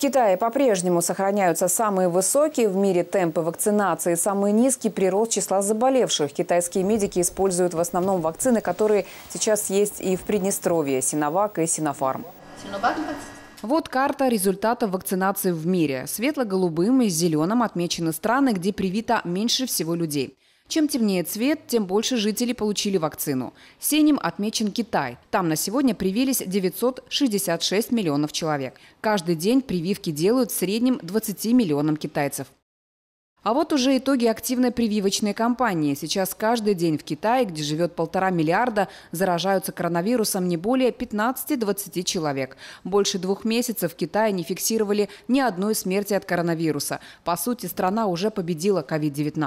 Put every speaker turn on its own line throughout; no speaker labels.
Китае по-прежнему сохраняются самые высокие в мире темпы вакцинации, самый низкий прирост числа заболевших. Китайские медики используют в основном вакцины, которые сейчас есть и в Приднестровье – Синовак и Синофарм. Вот карта результатов вакцинации в мире. Светло-голубым и зеленым отмечены страны, где привито меньше всего людей. Чем темнее цвет, тем больше жителей получили вакцину. Синим отмечен Китай. Там на сегодня привились 966 миллионов человек. Каждый день прививки делают в среднем 20 миллионам китайцев. А вот уже итоги активной прививочной кампании. Сейчас каждый день в Китае, где живет полтора миллиарда, заражаются коронавирусом не более 15-20 человек. Больше двух месяцев в Китае не фиксировали ни одной смерти от коронавируса. По сути, страна уже победила COVID-19.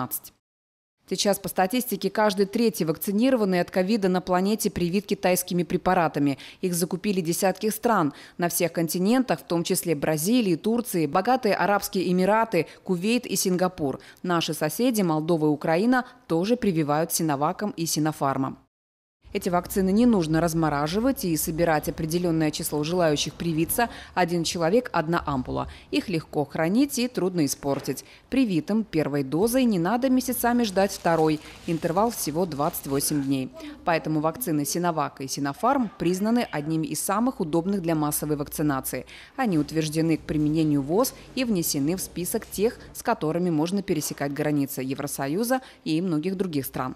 Сейчас по статистике каждый третий вакцинированный от ковида на планете привит китайскими препаратами. Их закупили десятки стран на всех континентах, в том числе Бразилии, Турции, богатые Арабские Эмираты, Кувейт и Сингапур. Наши соседи, Молдова и Украина, тоже прививают синоваком и синофармом. Эти вакцины не нужно размораживать и собирать определенное число желающих привиться. Один человек – одна ампула. Их легко хранить и трудно испортить. Привитым первой дозой не надо месяцами ждать второй. Интервал всего 28 дней. Поэтому вакцины Синовак и Синофарм признаны одними из самых удобных для массовой вакцинации. Они утверждены к применению ВОЗ и внесены в список тех, с которыми можно пересекать границы Евросоюза и многих других стран.